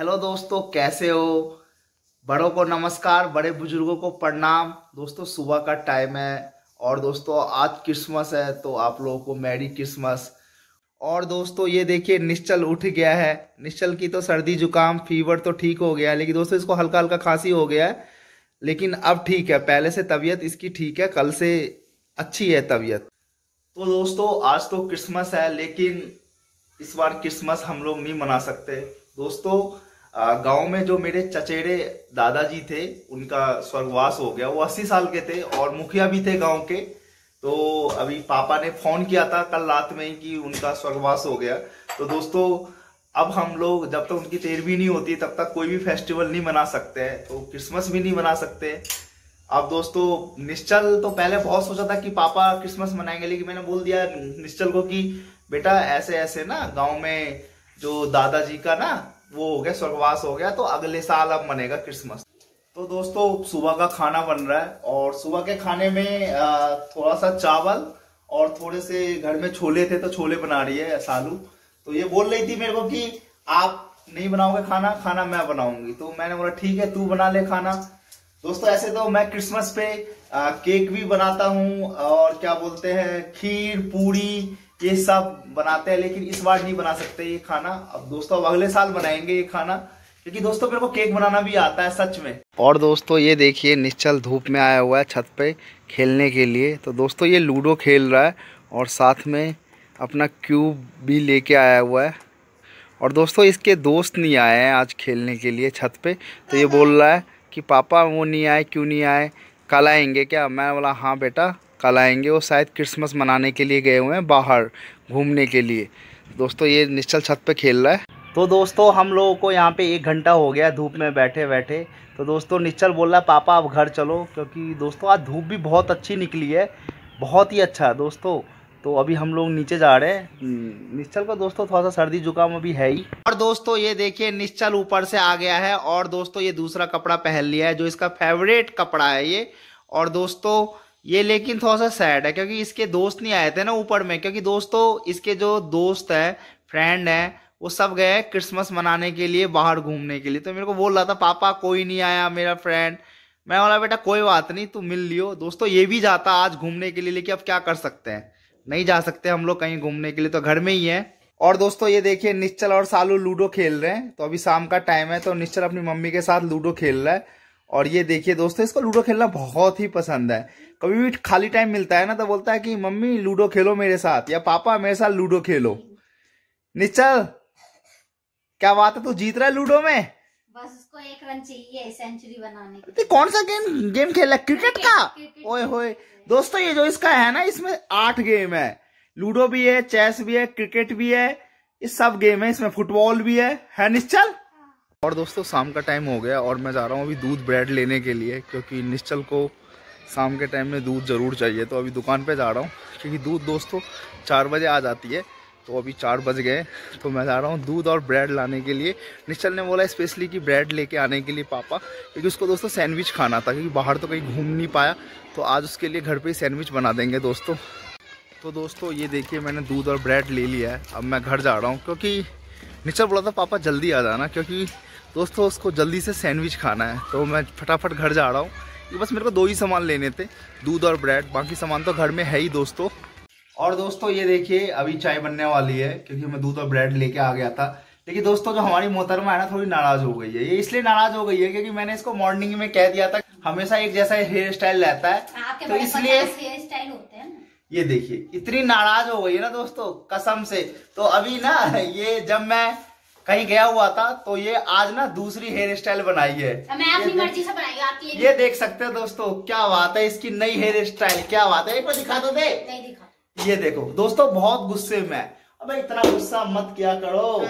Hello दोस्तों कैसे हो बड़ों को नमस्कार बड़े बुजुर्गों को प्रणाम दोस्तों सुबह का टाइम है और दोस्तों आज क्रिसमस है तो आप लोगों को मैरी क्रिसमस और दोस्तों ये देखिए निश्चल उठ गया है निश्चल की तो सर्दी जुकाम फीवर तो ठीक हो गया है लेकिन दोस्तों इसको हल्का हल्का खांसी हो गया है लेकिन अब ठीक है पहले से तबीयत इसकी ठीक है कल से अच्छी है तबीयत तो दोस्तों आज तो क्रिसमस है लेकिन इस बार क्रिसमस हम लोग नहीं मना सकते दोस्तों गांव में जो मेरे चचेरे दादाजी थे उनका स्वर्गवास हो गया वो अस्सी साल के थे और मुखिया भी थे गांव के तो अभी पापा ने फोन किया था कल रात में कि उनका स्वर्गवास हो गया तो दोस्तों अब हम लोग जब तक तो उनकी भी नहीं होती तब तक कोई भी फेस्टिवल नहीं मना सकते हैं तो क्रिसमस भी नहीं मना सकते अब दोस्तों निश्चल तो पहले बहुत सोचा था कि पापा क्रिसमस मनाएंगे लेकिन मैंने बोल दिया निश्चल को कि बेटा ऐसे ऐसे ना गांव में जो दादाजी का ना वो हो गया स्वर्गवास हो गया तो अगले साल अब मनेगा क्रिसमस तो दोस्तों सुबह का खाना बन रहा है और सुबह के खाने में थोड़ा सा चावल और थोड़े से घर में छोले थे तो छोले बना रही है सालू तो ये बोल रही थी मेरे को कि आप नहीं बनाओगे खाना खाना मैं बनाऊंगी तो मैंने बोला ठीक है तू बना ले खाना दोस्तों ऐसे तो मैं क्रिसमस पे आ, केक भी बनाता हूँ और क्या बोलते हैं खीर पूरी ये सब बनाते हैं लेकिन इस बार नहीं बना सकते ये खाना अब दोस्तों अब अगले साल बनाएंगे ये खाना क्योंकि दोस्तों मेरे को केक बनाना भी आता है सच में और दोस्तों ये देखिए निश्चल धूप में आया हुआ है छत पे खेलने के लिए तो दोस्तों ये लूडो खेल रहा है और साथ में अपना क्यूब भी लेके आया हुआ है और दोस्तों इसके दोस्त नहीं आए हैं आज खेलने के लिए छत पे तो ये बोल रहा है कि पापा वो नहीं आए क्यों नहीं आए कल आएंगे क्या मैं बोला हाँ बेटा कल आएंगे वो शायद क्रिसमस मनाने के लिए गए हुए हैं बाहर घूमने के लिए दोस्तों ये निश्चल छत पे खेल रहा है तो दोस्तों हम लोगों को यहाँ पे एक घंटा हो गया धूप में बैठे बैठे तो दोस्तों निश्चल बोल रहा है पापा आप घर चलो क्योंकि दोस्तों आज धूप भी बहुत अच्छी निकली है बहुत ही अच्छा दोस्तों तो अभी हम लोग नीचे जा रहे हैं हम्म, निश्चल को दोस्तों थोड़ा सा सर्दी जुकाम अभी है ही और दोस्तों ये देखिए निश्चल ऊपर से आ गया है और दोस्तों ये दूसरा कपड़ा पहन लिया है जो इसका फेवरेट कपड़ा है ये और दोस्तों ये लेकिन थोड़ा सा सैड है क्योंकि इसके दोस्त नहीं आए थे ना ऊपर में क्योंकि दोस्तों तो इसके जो दोस्त है फ्रेंड है वो सब गए क्रिसमस मनाने के लिए बाहर घूमने के लिए तो मेरे को बोल रहा था पापा कोई नहीं आया मेरा फ्रेंड मैं बोला बेटा कोई बात नहीं तू मिल लियो दोस्तों ये भी जाता आज घूमने के लिए लेकिन अब क्या कर सकते हैं नहीं जा सकते हम लोग कहीं घूमने के लिए तो घर में ही है और दोस्तों ये देखिए निश्चल और सालू लूडो खेल रहे हैं तो अभी शाम का टाइम है तो निश्चल अपनी मम्मी के साथ लूडो खेल रहा है और ये देखिए दोस्तों इसको लूडो खेलना बहुत ही पसंद है कभी भी खाली टाइम मिलता है ना तो बोलता है कि मम्मी लूडो खेलो मेरे साथ या पापा मेरे साथ लूडो खेलो निश्चल क्या बात है तू जीत रहा है लूडो में बस उसको एक रन चाहिए सेंचुरी बनाने तो कौन सा गेम गेम खेला क्रिकेट का ओए होए दोस्तों ये जो इसका है ना इसमें आठ गेम है लूडो भी है चेस भी है क्रिकेट भी है ये सब गेम है इसमें फुटबॉल भी है है निश्चल हाँ। और दोस्तों शाम का टाइम हो गया और मैं जा रहा हूँ अभी दूध ब्रेड लेने के लिए क्योंकि निश्चल को शाम के टाइम में दूध ज़रूर चाहिए तो अभी दुकान पे जा रहा हूँ क्योंकि दूध दोस्तों चार बजे आ जाती है तो अभी चार बज गए तो मैं जा रहा हूँ दूध और ब्रेड लाने के लिए निश्चल ने बोला स्पेशली कि ब्रेड लेके आने के लिए पापा क्योंकि उसको दोस्तों सैंडविच खाना था क्योंकि बाहर तो कहीं घूम नहीं पाया तो आज उसके लिए घर पर ही सैंडविच बना देंगे दोस्तों तो दोस्तों ये देखिए मैंने दूध और ब्रेड ले लिया है अब मैं घर जा रहा हूँ क्योंकि निश्चल बोला था पापा जल्दी आ जाना क्योंकि दोस्तों उसको जल्दी से सैंडविच खाना है तो मैं फटाफट घर जा रहा हूँ ये तो बस मेरे को दो ही सामान लेने थे दूध और ब्रेड बाकी सामान तो घर में है ही दोस्तों और दोस्तों ये देखिए अभी चाय बनने वाली है क्योंकि मैं दूध और ब्रेड लेके आ गया था लेकिन दोस्तों जो हमारी मोहतरमा है ना थोड़ी नाराज हो गई है ये इसलिए नाराज हो गई है क्योंकि मैंने इसको मॉर्निंग में कह दिया था हमेशा एक जैसा हेयर स्टाइल रहता है हाँ, तो इसलिए ये देखिए इतनी नाराज हो गई है ना दोस्तों कसम से तो अभी ना ये जब मैं कहीं गया हुआ था तो ये आज ना दूसरी हेयर स्टाइल बनाई है मैं अपनी मर्जी से बनाई आपके लिए ये देख सकते हैं दोस्तों क्या बात है इसकी नई हेयर स्टाइल क्या बात है एक बार दिखा दो दे नहीं दिखा ये देखो दोस्तों बहुत गुस्से में अबे इतना गुस्सा मत किया करो तो।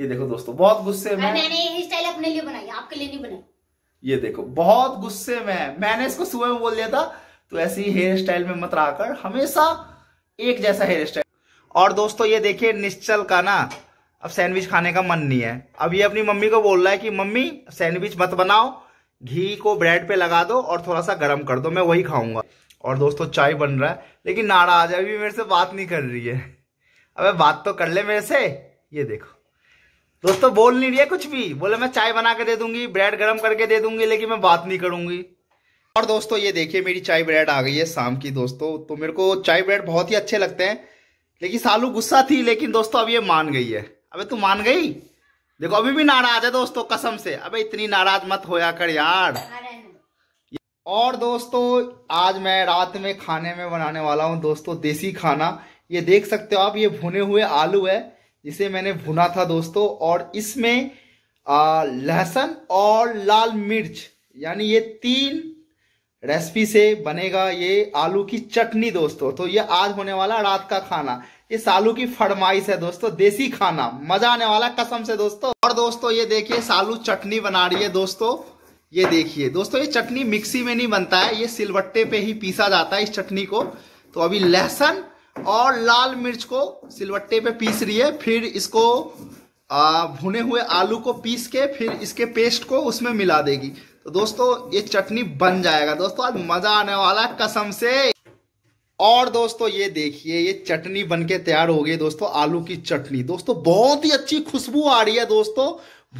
ये देखो दोस्तों बहुत गुस्से में मैंने ये स्टाइल अपने लिए बनाई आपके लिए नहीं बनाई ये देखो बहुत गुस्से में मैंने इसको सुबह में बोल दिया था तो ऐसे ही हेयर स्टाइल में मत रहा कर हमेशा एक जैसा हेयर स्टाइल और दोस्तों ये देखिए निश्चल का ना अब सैंडविच खाने का मन नहीं है अब ये अपनी मम्मी को बोल रहा है कि मम्मी सैंडविच मत बनाओ घी को ब्रेड पे लगा दो और थोड़ा सा गर्म कर दो मैं वही खाऊंगा और दोस्तों चाय बन रहा है लेकिन नाराज अभी मेरे से बात नहीं कर रही है अबे बात तो कर ले मेरे से ये देखो दोस्तों बोल नहीं रही है कुछ भी बोले मैं चाय बना के दे दूंगी ब्रेड गर्म करके दे दूंगी लेकिन मैं बात नहीं करूंगी और दोस्तों ये देखिए मेरी चाय ब्रेड आ गई है शाम की दोस्तों तो मेरे को चाय ब्रेड बहुत ही अच्छे लगते हैं लेकिन सालू गुस्सा थी लेकिन दोस्तों अब ये मान गई है अबे तू मान गई देखो अभी भी नाराज है दोस्तों कसम से अबे इतनी नाराज मत होया कर यार और दोस्तों आज मैं रात में खाने में बनाने वाला हूँ दोस्तों देसी खाना ये देख सकते हो आप ये भुने हुए आलू है जिसे मैंने भुना था दोस्तों और इसमें लहसुन और लाल मिर्च यानी ये तीन रेसिपी से बनेगा ये आलू की चटनी दोस्तों तो ये आज होने वाला रात का खाना ये सालू की फरमाइश है दोस्तों देसी खाना मजा आने वाला कसम से दोस्तों और दोस्तों ये देखिए सालू चटनी बना रही है दोस्तों ये देखिए दोस्तों ये चटनी मिक्सी में नहीं बनता है ये सिलबट्टे पे ही पीसा जाता है इस चटनी को तो अभी लहसुन और लाल मिर्च को सिलबट्टे पे पीस रही है फिर इसको भुने हुए आलू को पीस के फिर इसके पेस्ट को उसमें मिला देगी तो दोस्तों ये चटनी बन जाएगा दोस्तों आज मजा आने वाला कसम से और दोस्तों ये देखिए ये चटनी बन के तैयार हो गई दोस्तों आलू की चटनी दोस्तों बहुत ही अच्छी खुशबू आ रही है दोस्तों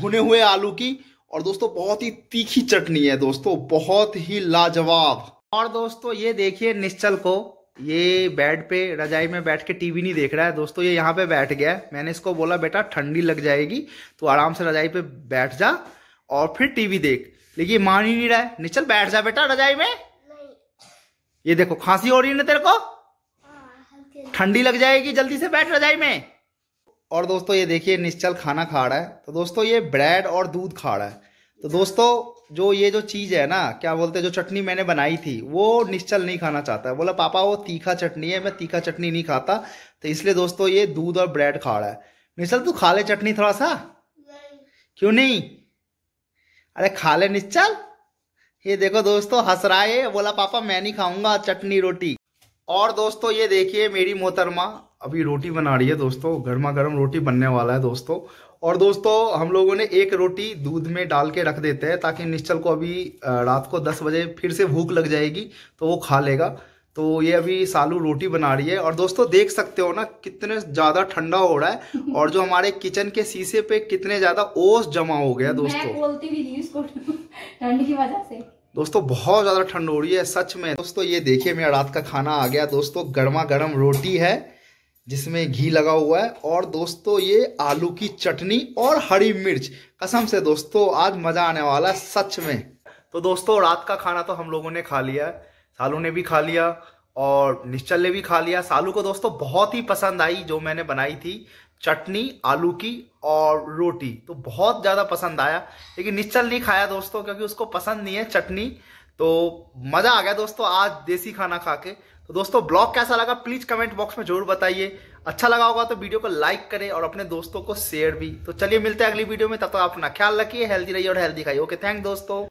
भुने हुए आलू की और दोस्तों बहुत ही तीखी चटनी है दोस्तों बहुत ही लाजवाब और दोस्तों ये देखिए निश्चल को ये बेड पे रजाई में बैठ के टीवी नहीं देख रहा है दोस्तों ये यहाँ पे बैठ गया है मैंने इसको बोला बेटा ठंडी लग जाएगी तो आराम से रजाई पे बैठ जा और फिर टीवी देख लेकिन मान ही नहीं रहा है निश्चल बैठ जा बेटा रजाई में ये देखो खांसी हो रही है ना तेरे को ठंडी लग जाएगी जल्दी से बैठ रजाई में और दोस्तों ये देखिए निश्चल खाना खा रहा है तो दोस्तों ये ब्रेड और दूध खा रहा है तो दोस्तों जो ये जो चीज़ है ना क्या बोलते हैं जो चटनी मैंने बनाई थी वो निश्चल नहीं खाना चाहता है बोला पापा वो तीखा चटनी है मैं तीखा चटनी नहीं खाता तो इसलिए दोस्तों ये दूध और ब्रेड खा रहा है निश्चल तू खा ले चटनी थोड़ा सा क्यों नहीं अरे खा ले निश्चल ये देखो दोस्तों हंस रहा है बोला पापा मैं नहीं खाऊंगा चटनी रोटी और दोस्तों ये देखिए मेरी मोहतरमा अभी रोटी बना रही है दोस्तों गर्मा गर्म रोटी बनने वाला है दोस्तों और दोस्तों हम लोगों ने एक रोटी दूध में डाल के रख देते हैं ताकि निश्चल को अभी रात को दस बजे फिर से भूख लग जाएगी तो वो खा लेगा तो ये अभी सालू रोटी बना रही है और दोस्तों देख सकते हो ना कितने ज़्यादा ठंडा हो रहा है और जो हमारे किचन के शीशे पे कितने ज़्यादा ओस जमा हो गया दोस्तों मैं बोलती भी नहीं ठंड की वजह से दोस्तों बहुत ज़्यादा ठंड हो रही है सच में दोस्तों ये देखिए मेरा रात का खाना आ गया दोस्तों गर्मा गर्म रोटी है जिसमें घी लगा हुआ है और दोस्तों ये आलू की चटनी और हरी मिर्च कसम से दोस्तों आज मज़ा आने वाला है सच में तो दोस्तों रात का खाना तो हम लोगों ने खा लिया है सालू ने भी खा लिया और निश्चल ने भी खा लिया सालू को दोस्तों बहुत ही पसंद आई जो मैंने बनाई थी चटनी आलू की और रोटी तो बहुत ज़्यादा पसंद आया लेकिन निश्चल नहीं खाया दोस्तों क्योंकि उसको पसंद नहीं है चटनी तो मज़ा आ गया दोस्तों आज देसी खाना खा के तो दोस्तों ब्लॉग कैसा लगा प्लीज़ कमेंट बॉक्स में जरूर बताइए अच्छा लगा होगा तो वीडियो को लाइक करें और अपने दोस्तों को शेयर भी तो चलिए मिलते हैं अगली वीडियो में तब तक तो अपना ख्याल रखिए हेल्दी रहिए और हेल्दी खाइए ओके थैंक दोस्तों